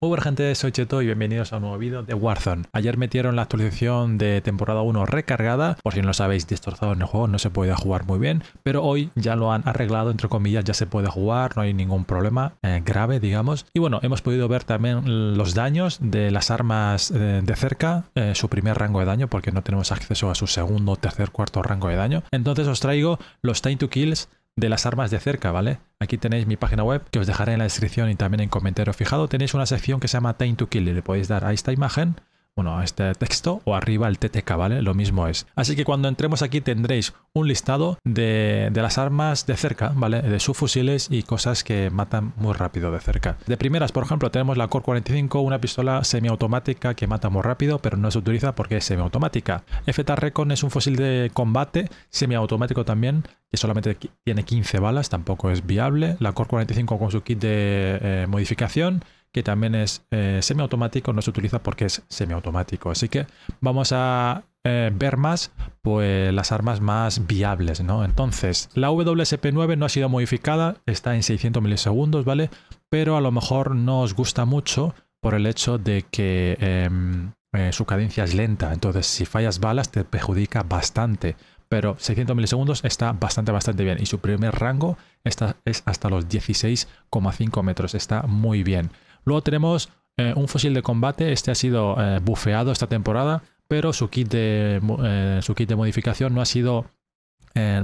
Hola gente, soy Cheto y bienvenidos a un nuevo vídeo de Warzone. Ayer metieron la actualización de temporada 1 recargada, por si no sabéis, habéis en el juego no se puede jugar muy bien, pero hoy ya lo han arreglado, entre comillas, ya se puede jugar, no hay ningún problema eh, grave, digamos. Y bueno, hemos podido ver también los daños de las armas eh, de cerca, eh, su primer rango de daño, porque no tenemos acceso a su segundo, tercer, cuarto rango de daño. Entonces os traigo los time to kills de las armas de cerca, ¿vale? Aquí tenéis mi página web que os dejaré en la descripción y también en comentario fijado. Tenéis una sección que se llama Time to Kill y le podéis dar a esta imagen bueno, este texto o arriba el TTK, ¿vale? Lo mismo es. Así que cuando entremos aquí tendréis un listado de, las armas de cerca, ¿vale? De sus fusiles y cosas que matan muy rápido de cerca. De primeras, por ejemplo, tenemos la Core 45, una pistola semiautomática que mata muy rápido, pero no se utiliza porque es semiautomática. FTA Recon es un fusil de combate semiautomático también, que solamente tiene 15 balas, tampoco es viable. La Cor 45 con su kit de eh, modificación que también es eh, semiautomático, no se utiliza porque es semiautomático. Así que vamos a eh, ver más pues, las armas más viables. ¿no? Entonces, la WSP9 no ha sido modificada, está en 600 milisegundos, ¿vale? Pero a lo mejor no os gusta mucho por el hecho de que em, eh, su cadencia es lenta. Entonces, si fallas balas, te perjudica bastante pero 600 milisegundos está bastante, bastante bien. Y su primer rango está, es hasta los 16,5 metros, está muy bien. Luego tenemos eh, un fósil de combate, este ha sido eh, bufeado esta temporada, pero su kit de, eh, su kit de modificación no ha sido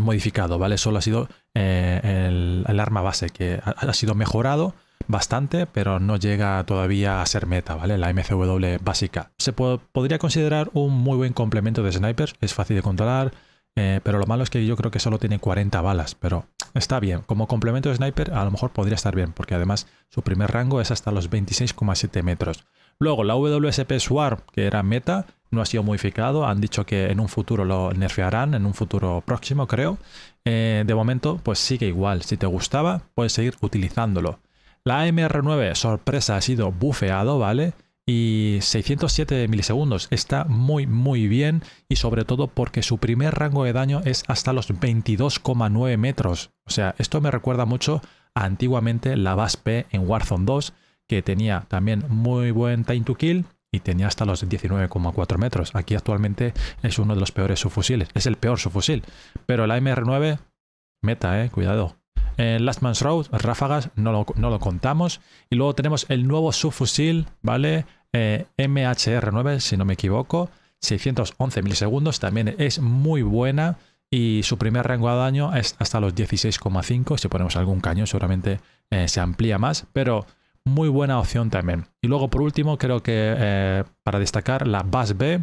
modificado, ¿vale? Solo ha sido el, arma base, que ha, sido mejorado bastante, pero no llega todavía a ser meta, ¿vale? La MCW básica. Se podría considerar un muy buen complemento de snipers, es fácil de controlar, eh, pero lo malo es que yo creo que solo tiene 40 balas, pero está bien. Como complemento de sniper a lo mejor podría estar bien, porque además su primer rango es hasta los 26,7 metros. Luego la WSP Swarm, que era meta, no ha sido modificado. Han dicho que en un futuro lo nerfearán, en un futuro próximo creo. Eh, de momento pues sigue igual. Si te gustaba puedes seguir utilizándolo. La MR9, sorpresa, ha sido bufeado, ¿vale? y 607 milisegundos. Está muy muy bien y sobre todo porque su primer rango de daño es hasta los 22,9 metros. O sea, esto me recuerda mucho a antiguamente la VASP en Warzone 2 que tenía también muy buen time to kill y tenía hasta los 19,4 metros. Aquí actualmente es uno de los peores subfusiles, es el peor subfusil. Pero la MR9, meta, eh, cuidado. Eh, Last Man's Road, ráfagas, no lo, contamos. Y luego tenemos el nuevo subfusil, ¿vale? Eh, MHR9, si no me equivoco, 611 milisegundos, también es muy buena. Y su primer rango de daño es hasta los 16,5. Si ponemos algún cañón, seguramente eh, se amplía más, pero muy buena opción también. Y luego, por último, creo que para destacar la Bass B,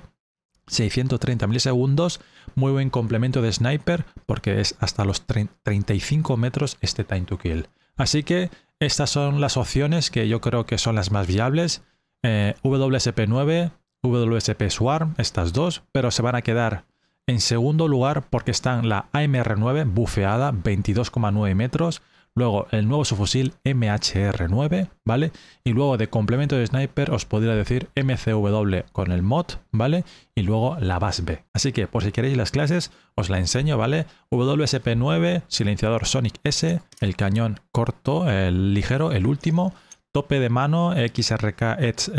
630 milisegundos, muy buen complemento de sniper porque es hasta los 35 metros este time to kill. Así que estas son las opciones que yo creo que son las más viables. WSP9, eh, WSP Swarm, estas dos, pero se van a quedar en segundo lugar porque están la AMR9 bufeada, 22,9 metros, Luego el nuevo subfusil MHR9, ¿vale? Y luego de complemento de sniper os podría decir MCW con el mod, ¿vale? Y luego la B. Así que por si queréis las clases os la enseño, ¿vale? WSP9, silenciador Sonic S, el cañón corto, el ligero, el último. Tope de mano XRK Edge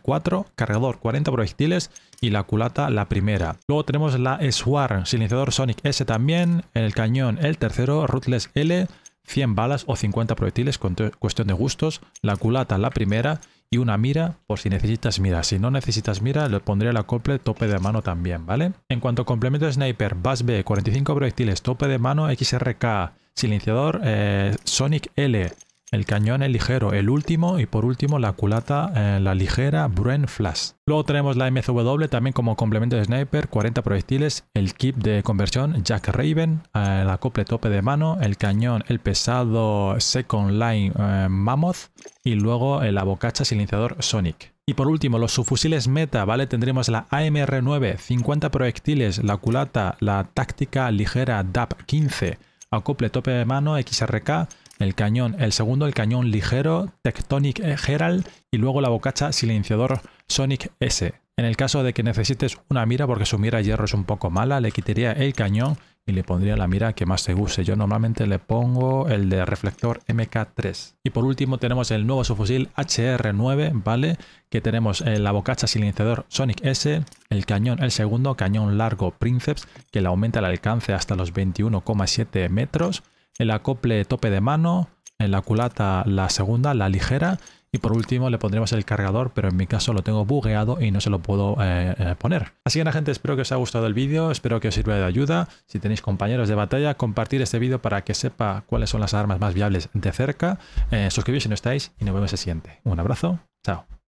4 cargador 40 proyectiles y la culata la primera. Luego tenemos la SWAR, silenciador Sonic S también, el cañón el tercero, Ruthless L, 100 balas o 50 proyectiles, cuestión de gustos, la culata la primera y una mira por si necesitas mira. Si no necesitas mira, le pondría la acople tope de mano también, ¿vale? En cuanto a complemento sniper, Bass B, 45 proyectiles, tope de mano, XRK, silenciador, eh, Sonic L, el cañón el ligero, el último y por último la culata, eh, la ligera Bren Flash. Luego tenemos la MCW también como complemento de sniper, 40 proyectiles, el kit de conversión Jack Raven, el eh, la acople tope de mano, el cañón, el pesado Second Line eh, Mammoth y luego la bocacha silenciador Sonic. Y por último, los subfusiles meta, ¿vale? Tendremos la AMR9, 50 proyectiles, la culata, la táctica ligera DAP 15, acople tope de mano XRK, el cañón, el segundo el cañón ligero Tectonic Herald y luego la bocacha silenciador Sonic S. En el caso de que necesites una mira porque su mira hierro es un poco mala, le quitaría el cañón y le pondría la mira que más te guste. Yo normalmente le pongo el de reflector MK3. Y por último tenemos el nuevo subfusil HR9, ¿vale? Que tenemos eh, la bocacha silenciador Sonic S, el cañón, el segundo cañón largo Princeps, que le aumenta el alcance hasta los 21,7 metros el acople tope de mano, en la culata la segunda, la ligera, y por último le pondremos el cargador, pero en mi caso lo tengo bugueado y no se lo puedo eh, eh, poner. Así que nada gente, espero que os haya gustado el vídeo, espero que os sirva de ayuda. Si tenéis compañeros de batalla, compartir este vídeo para que sepa cuáles son las armas más viables de cerca. Eh, suscribíos si no estáis y nos vemos el siguiente. Un abrazo, chao.